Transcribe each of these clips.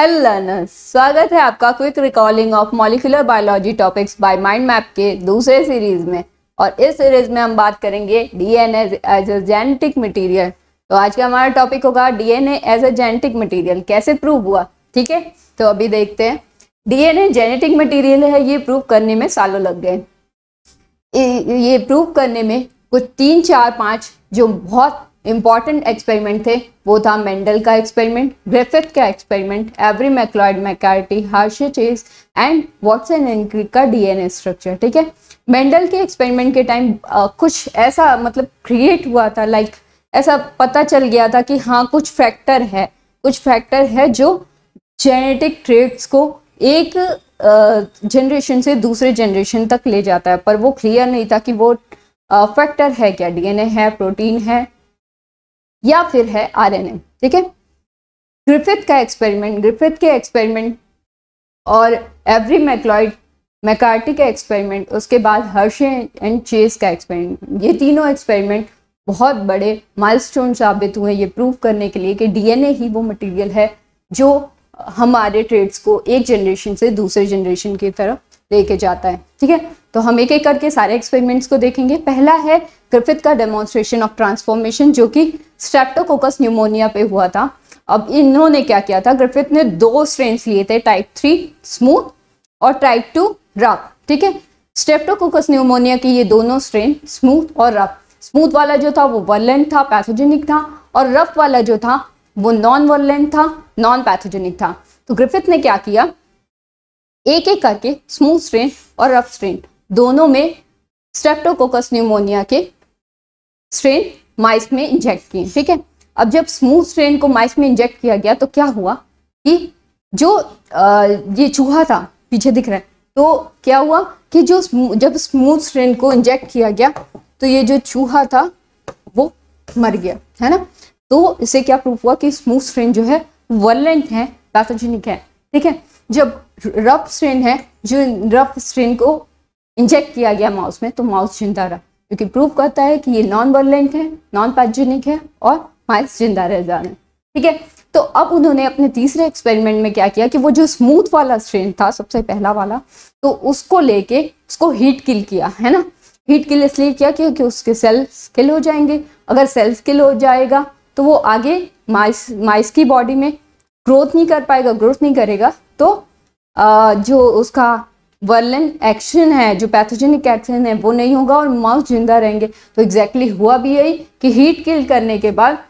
hello learners स्वागत है आपका quick recalling of molecular biology topics by mind map के दूसरे सीरीज में और इस सीरीज में हम बात करेंगे DNA as a genetic material तो आज का हमारा टॉपिक होगा DNA as a genetic material कैसे प्रूव हुआ ठीक है तो अभी देखते हैं डीएनए जेनेटिक मटीरियल है ये प्रूव करने में सालों लग गए ये प्रूव करने में कुछ तीन चार पाँच जो बहुत इम्पॉर्टेंट एक्सपेरिमेंट थे वो था मेंडल का एक्सपेरिमेंट ग्रेफिथ का experiment Avery MacLeod McCarty Hershey Chase and Watson and Crick का डीएनए स्ट्रक्चर ठीक है मेंडल के एक्सपेरिमेंट के टाइम कुछ ऐसा मतलब क्रिएट हुआ था लाइक like, ऐसा पता चल गया था कि हाँ कुछ फैक्टर है कुछ फैक्टर है जो जेनेटिक ट्रेड्स को एक जनरेशन से दूसरे जनरेशन तक ले जाता है पर वो क्लियर नहीं था कि वो फैक्टर है क्या डीएनए है प्रोटीन है या फिर है आरएनए ठीक है ग्रिफिथ का एक्सपेरिमेंट ग्रिफिथ के एक्सपेरिमेंट और एवरी मैक्लॉइड मैकार्टी का एक्सपेरिमेंट उसके बाद हर्षे एंड चेस का एक्सपेरिमेंट ये तीनों एक्सपेरिमेंट बहुत बड़े माइलस्टोन साबित हुए ये प्रूव करने के लिए कि डीएनए ही वो मटेरियल है जो हमारे ट्रेड्स को एक जनरेशन से दूसरे जनरेशन की तरफ लेके जाता है ठीक है तो हम एक एक करके सारे एक्सपेरिमेंट्स को देखेंगे पहला है ग्रिफिथ का डेमोन्स्ट्रेशन ऑफ ट्रांसफॉर्मेशन जो कि स्ट्रेप्टोकोकस न्यूमोनिया पे हुआ था अब इन्होंने क्या किया था ग्रिफिथ ने दो स्ट्रेन लिए थे टाइप थ्री स्मूथ और टाइप टू रफ ठीक है स्ट्रेप्टोकोकस न्यूमोनिया के ये दोनों स्ट्रेन स्मूथ और रफ स्मूथ वाला जो था वो वर्लेंट था पैथोजेनिक था और रफ वाला जो था वो नॉन वर्लेंट था नॉन पैथोजेनिक था तो ग्रिफिथ ने क्या किया एक एक करके स्मूथ स्ट्रेन और रफ स्ट्रेन दोनों में स्ट्रेप्टोकोकस न्यूमोनिया के स्ट्रेन माइस में इंजेक्ट किए ठीक है अब जब स्मूथ स्ट्रेन को माइस में इंजेक्ट किया गया तो क्या हुआ कि जो आ, ये चूहा था पीछे दिख रहा है तो क्या हुआ कि जो जब स्मूथ स्ट्रेन को इंजेक्ट किया गया तो ये जो चूहा था वो मर गया है ना तो इसे क्या प्रूफ हुआ कि स्मूथ स्ट्रेन जो है वर्लेंट है पैथोजेनिक है ठीक है जब रफ स्ट्रेन है जो रफ स्ट्रेन को इंजेक्ट किया गया माउस में तो माउस जिंदा रहा क्योंकि प्रूव करता है कि ये नॉन वर्लेंट है नॉन पैथजेनिक है और माइल्स जिंदा रह जा रहे हैं ठीक है तो अब उन्होंने अपने तीसरे एक्सपेरिमेंट में क्या किया कि वो जो स्मूथ वाला स्ट्रेन था सबसे पहला वाला तो उसको लेके उसको हीट किल किया है ना हीट किल इसलिए क्या किया क्योंकि उसके सेल्स किल हो जाएंगे अगर सेल्स किल हो जाएगा तो वो आगे माइस माइस की बॉडी में ग्रोथ नहीं कर पाएगा ग्रोथ नहीं करेगा तो आ, जो उसका वर्लन एक्शन है जो पैथोजेनिक एक्शन है वो नहीं होगा और माउस जिंदा रहेंगे तो एग्जैक्टली exactly हुआ भी यही कि हीट किल करने के बाद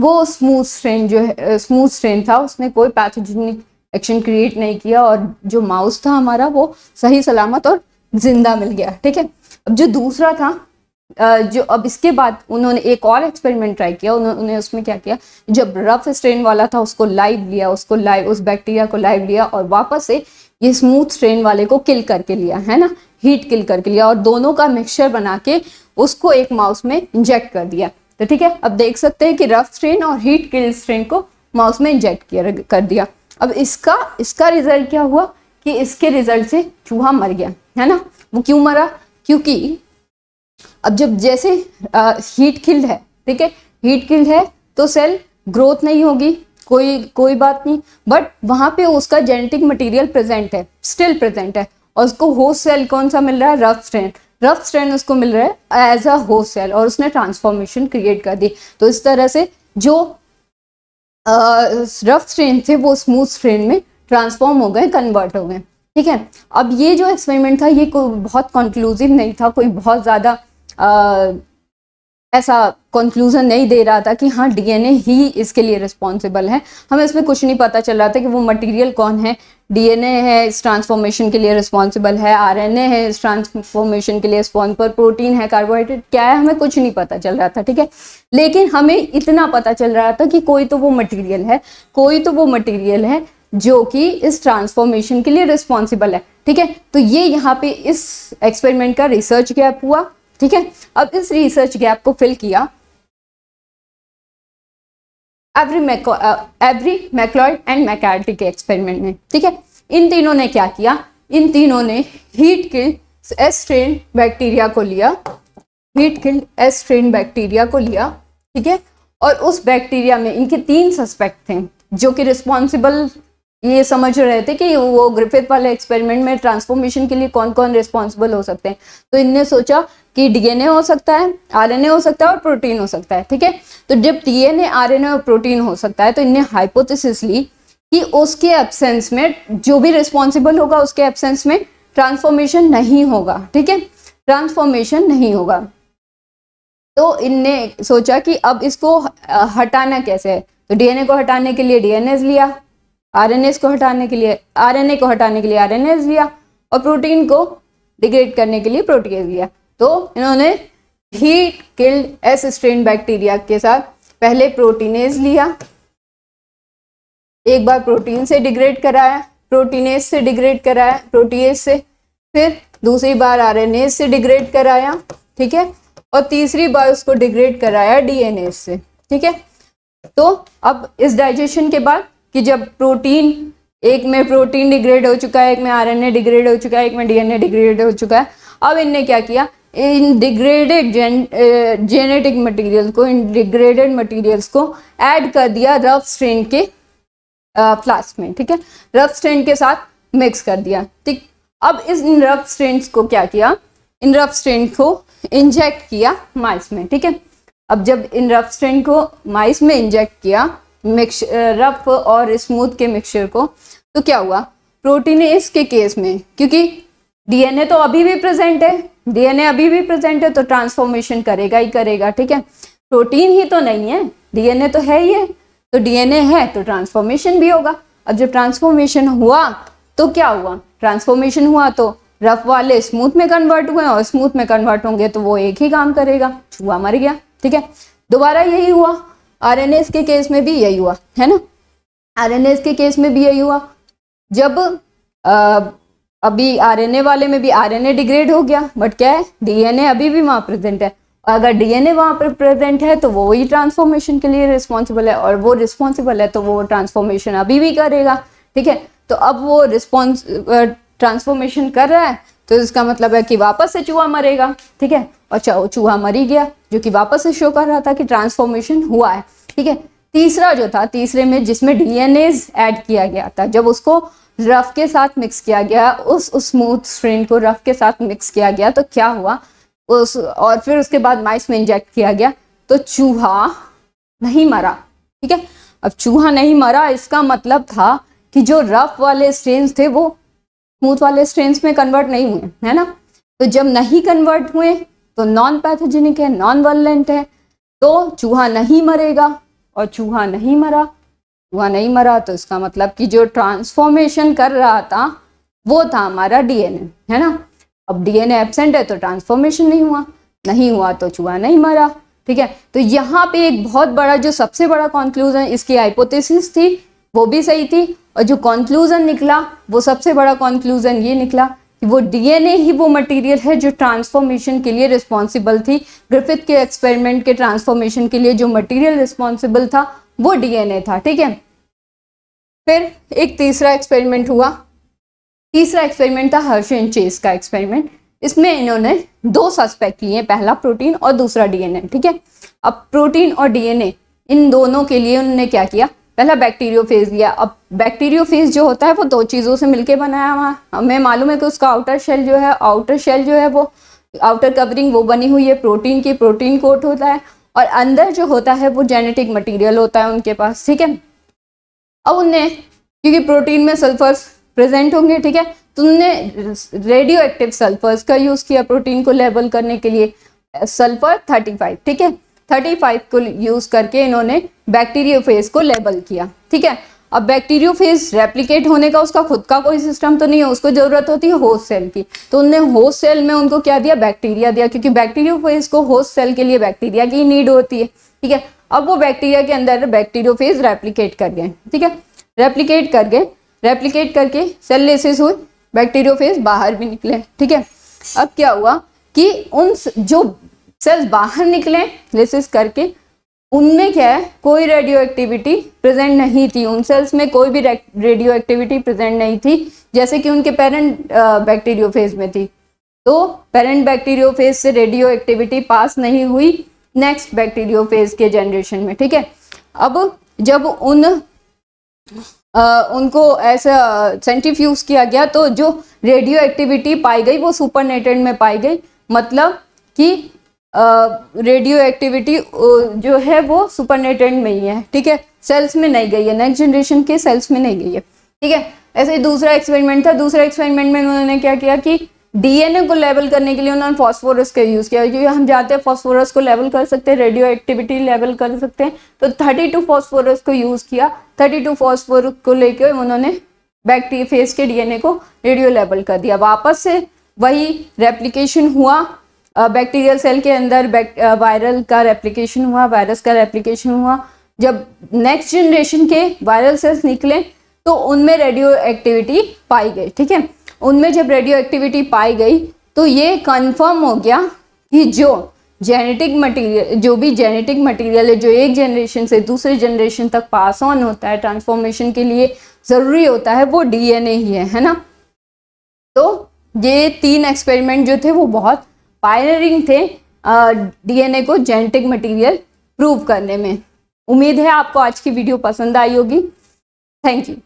वो स्मूथ स्ट्रेन जो है स्मूथ स्ट्रेन था उसने कोई पैथोजेनिक एक्शन क्रिएट नहीं किया और जो माउस था हमारा वो सही सलामत और जिंदा मिल गया ठीक है अब जो दूसरा था जो अब इसके बाद उन्होंने एक और एक्सपेरिमेंट ट्राई किया उन्होंने उसमें क्या किया जब रफ स्ट्रेन वाला था उसको लाइव लिया उसको लाइव उस बैक्टीरिया को लाइव लिया और वापस से ये स्मूथ स्ट्रेन वाले को किल करके लिया है ना हीट किल करके लिया और दोनों का मिक्सचर बना के उसको एक माउस में इंजेक्ट कर दिया तो ठीक है अब देख सकते हैं कि रफ स्ट्रेन और हीट किल स्ट्रेन को माउस में इंजेक्ट किया कर दिया अब इसका इसका रिजल्ट क्या हुआ कि इसके रिजल्ट से चूहा मर गया है ना वो क्यों मरा क्योंकि अब जब जैसे आ, हीट किल्ड है ठीक है हीट किल्ड है तो सेल ग्रोथ नहीं होगी कोई कोई बात नहीं बट वहाँ पे उसका जेनेटिक मटेरियल प्रेजेंट है स्टिल प्रेजेंट है और उसको होस्ट सेल कौन सा मिल रहा है रफ स्ट्रेन रफ स्ट्रेन उसको मिल रहा है एज अ होस्ट सेल और उसने ट्रांसफॉर्मेशन क्रिएट कर दी तो इस तरह से जो रफ स्ट्रेन थे वो स्मूथ स्ट्रेन में ट्रांसफॉर्म हो गए कन्वर्ट हो गए ठीक है अब ये जो एक्सपेरिमेंट था ये कोई बहुत कंक्लूसिव नहीं था कोई बहुत ज़्यादा ऐसा कंक्लूजन नहीं दे रहा था कि हाँ डीएनए ही इसके लिए रिस्पॉन्सिबल है हमें इसमें कुछ नहीं पता चल रहा था कि वो मटेरियल कौन है डीएनए है इस ट्रांसफॉर्मेशन के लिए रिस्पॉन्सिबल है आरएनए है इस ट्रांसफॉर्मेशन के लिए रिस्पॉन्सिबल प्रोटीन है कार्बोहाइड्रेट क्या है हमें कुछ नहीं पता चल रहा था ठीक है लेकिन हमें इतना पता चल रहा था कि कोई तो वो मटीरियल है कोई तो वो मटीरियल है जो कि इस ट्रांसफॉर्मेशन के लिए रिस्पॉन्सिबल है ठीक है तो ये यहाँ पे इस एक्सपेरिमेंट का रिसर्च गैप हुआ ठीक है अब इस रिसर्च गैप को फिल किया एवरी मैको एवरी मैक्लॉयड एंड मैकेटिक के एक्सपेरिमेंट में ठीक है इन तीनों ने क्या किया इन तीनों ने heat kill S strain bacteria को लिया heat killed S strain bacteria को लिया ठीक है और उस बैक्टीरिया में इनके तीन सस्पेक्ट थे जो कि रिस्पॉन्सिबल ये समझ रहे थे कि वो ग्रिफिथ वाले एक्सपेरिमेंट में ट्रांसफॉर्मेशन के लिए कौन कौन रिस्पॉन्सिबल हो सकते हैं तो इनने सोचा कि डीएनए हो सकता है आरएनए हो सकता है और प्रोटीन हो सकता है ठीक है तो जब डीएनए आरएनए और प्रोटीन हो सकता है तो इनने हाइपोथेसिस ली कि उसके एब्सेंस में जो भी रिस्पॉन्सिबल होगा उसके एब्सेंस में ट्रांसफॉर्मेशन नहीं होगा ठीक है ट्रांसफॉर्मेशन नहीं होगा तो इनने सोचा कि अब इसको हटाना कैसे है तो डीएनए को हटाने के लिए डीएनए लिया आरएनए को हटाने के लिए आरएनए को हटाने के लिए आरएनएस लिया और प्रोटीन को डिग्रेड करने के लिए प्रोटीन लिया तो इन्होंने heat killed S strain bacteria के साथ पहले प्रोटीनेज लिया एक बार प्रोटीन से डिग्रेड कराया प्रोटीनेज से डिग्रेड कराया प्रोटीएज से फिर दूसरी बार आरएनए से डिग्रेड कराया ठीक है और तीसरी बार उसको डिग्रेड कराया डीएनए से ठीक है तो अब इस डाइजेशन के बाद कि जब प्रोटीन एक में प्रोटीन डिग्रेड हो चुका है एक में आरएनए डिग्रेड हो चुका है एक में डीएनए डिग्रेड हो चुका है अब इनने क्या किया इन डिग्रेडेड जेन जेनेटिक मटेरियल को इन डिग्रेडेड मटेरियल्स को ऐड कर दिया रफ स्ट्रेन के फ्लास्क में ठीक है रफ स्ट्रेन के साथ मिक्स कर दिया ठीक अब इस इन रफ स्ट्रेन को क्या किया इन रफ स्ट्रेन को इंजेक्ट किया माइस में ठीक है अब जब इन रफ स्ट्रेन को माइस में इंजेक्ट किया मिक्स रफ और स्मूथ के मिक्सचर को तो क्या हुआ प्रोटीनेस के केस में क्योंकि डीएनए तो अभी भी प्रेजेंट है डीएनए अभी भी प्रेजेंट है तो ट्रांसफॉर्मेशन करेगा ही करेगा ठीक है प्रोटीन ही तो नहीं है डीएनए तो है ही है तो डीएनए है तो ट्रांसफॉर्मेशन भी होगा अब जब ट्रांसफॉर्मेशन हुआ तो क्या हुआ ट्रांसफॉर्मेशन हुआ तो रफ वाले स्मूथ में कन्वर्ट हुए और स्मूथ में कन्वर्ट होंगे तो वो एक ही काम करेगा छुआ मर गया ठीक है दोबारा यही हुआ आर के केस में भी यही हुआ है ना आर के केस में भी यही हुआ जब आ, अभी आरएनए वाले में भी आरएनए डिग्रेड हो गया बट क्या है डीएनए अभी भी वहाँ प्रेजेंट है अगर डीएनए वहाँ पर प्रेजेंट है तो वो ही ट्रांसफॉर्मेशन के लिए रिस्पॉन्सिबल है और वो रिस्पॉन्सिबल है तो वो ट्रांसफॉर्मेशन अभी भी करेगा ठीक है तो अब वो रिस्पॉन्स ट्रांसफॉर्मेशन कर रहा है तो इसका मतलब है कि वापस से चूहा मरेगा ठीक है और चूहा मरी गया जो कि वापस से शो कर रहा था कि ट्रांसफॉर्मेशन हुआ है ठीक है तीसरा जो था तीसरे में जिसमें डीएनए ऐड किया गया था जब उसको रफ के साथ मिक्स किया गया उस स्मूथ स्ट्रेन को रफ के साथ मिक्स किया गया तो क्या हुआ उस और फिर उसके बाद माइस में इंजेक्ट किया गया तो चूहा नहीं मरा ठीक है अब चूहा नहीं मरा इसका मतलब था कि जो रफ वाले स्ट्रेन थे वो स्मूथ वाले स्ट्रेन में कन्वर्ट नहीं हुए है ना तो जब नहीं कन्वर्ट हुए तो नॉन पैथोजेनिक है नॉन वायलेंट है तो चूहा नहीं मरेगा और चूहा नहीं मरा चूहा नहीं मरा तो इसका मतलब कि जो ट्रांसफॉर्मेशन कर रहा था वो था हमारा डीएनए है ना अब डीएनए एब्सेंट है तो ट्रांसफॉर्मेशन नहीं हुआ नहीं हुआ तो चूहा नहीं मरा ठीक है तो यहाँ पे एक बहुत बड़ा जो सबसे बड़ा कॉन्क्लूजन इसकी हाइपोथेसिस थी वो भी सही थी और जो कॉन्क्लूजन निकला वो सबसे बड़ा कॉन्क्लूजन ये निकला वो डीएनए ही वो मटेरियल है जो ट्रांसफॉर्मेशन के लिए रिस्पॉन्सिबल थी ग्रिफिथ के एक्सपेरिमेंट के ट्रांसफॉर्मेशन के लिए जो मटेरियल रिस्पॉन्सिबल था वो डीएनए था ठीक है फिर एक तीसरा एक्सपेरिमेंट हुआ तीसरा एक्सपेरिमेंट था हर्ष एंड चेस का एक्सपेरिमेंट इसमें इन्होंने दो सस्पेक्ट लिए पहला प्रोटीन और दूसरा डीएनए ठीक है अब प्रोटीन और डीएनए इन दोनों के लिए उन्होंने क्या किया पहला बैक्टीरियोफेज लिया अब बैक्टीरियोफेज जो होता है वो दो चीज़ों से मिलके बनाया हुआ हमें मालूम है कि उसका आउटर शेल जो है आउटर शेल जो है वो आउटर कवरिंग वो बनी हुई है प्रोटीन की प्रोटीन कोट होता है और अंदर जो होता है वो जेनेटिक मटीरियल होता है उनके पास ठीक है अब उनने क्योंकि प्रोटीन में सल्फर्स प्रेजेंट होंगे ठीक है तो उनने रेडियो एक्टिव सल्फर्स का यूज़ किया प्रोटीन को लेबल करने के लिए सल्फर थर्टी फाइव ठीक है 35 को यूज करके इन्होंने बैक्टीरियोफेज को लेबल किया ठीक है अब बैक्टीरियोफेज रेप्लीकेट होने का उसका खुद का कोई सिस्टम तो नहीं है उसको जरूरत होती है होस्ट सेल की तो उनने होस्ट सेल में उनको क्या दिया बैक्टीरिया दिया क्योंकि बैक्टीरियोफेज को होस्ट सेल के लिए बैक्टीरिया की नीड होती है ठीक है अब वो बैक्टीरिया के अंदर बैक्टीरियोफेज रेप्लीकेट कर गए ठीक है रेप्लीकेट कर गए रेप्लीकेट करके सेल हुई हुए बैक्टीरियोफेज बाहर भी निकले ठीक है अब क्या हुआ कि उन जो सेल्स बाहर निकले लिसिस करके उनमें क्या है कोई रेडियो एक्टिविटी प्रेजेंट नहीं थी उन सेल्स में कोई भी रेडियो एक्टिविटी प्रेजेंट नहीं थी जैसे कि उनके पेरेंट बैक्टीरियोफेज में थी तो पेरेंट बैक्टीरियोफेज से रेडियो एक्टिविटी पास नहीं हुई नेक्स्ट बैक्टीरियोफेज के जनरेशन में ठीक है अब जब उन आ, उनको ऐसा सेंटिफ्यूज किया गया तो जो रेडियो एक्टिविटी पाई गई वो सुपरनेटेड में पाई गई मतलब कि रेडियो एक्टिविटी जो है वो सुपरनेटेंट में ही है ठीक है सेल्स में नहीं गई है नेक्स्ट जनरेशन के सेल्स में नहीं गई है ठीक है ऐसे दूसरा एक्सपेरिमेंट था दूसरा एक्सपेरिमेंट में उन्होंने क्या किया कि डीएनए को लेवल करने के लिए उन्होंने फास्फोरस का यूज़ किया क्योंकि हम जाते हैं फास्फोरस को लेवल कर सकते हैं रेडियो एक्टिविटी लेवल कर सकते हैं तो थर्टी टू फॉस्फोरस को यूज़ किया थर्टी टू फॉस्फोरस को लेकर उन्होंने बैक्टीरिया फेस के डीएनए को रेडियो लेवल कर दिया वापस से वही रेप्लीकेशन हुआ बैक्टीरियल सेल के अंदर वायरल का रेप्लीकेशन हुआ वायरस का रेप्लीकेशन हुआ जब नेक्स्ट जनरेशन के वायरल सेल्स निकले तो उनमें रेडियो एक्टिविटी पाई गई ठीक है उनमें जब रेडियो एक्टिविटी पाई गई तो ये कन्फर्म हो गया कि जो जेनेटिक मटेरियल जो भी जेनेटिक मटेरियल है जो एक जनरेशन से दूसरे जनरेशन तक पास ऑन होता है ट्रांसफॉर्मेशन के लिए ज़रूरी होता है वो डीएनए ही है है ना तो ये तीन एक्सपेरिमेंट जो थे वो बहुत पायरिंग थे डीएनए को जेनेटिक मटेरियल प्रूव करने में उम्मीद है आपको आज की वीडियो पसंद आई होगी थैंक यू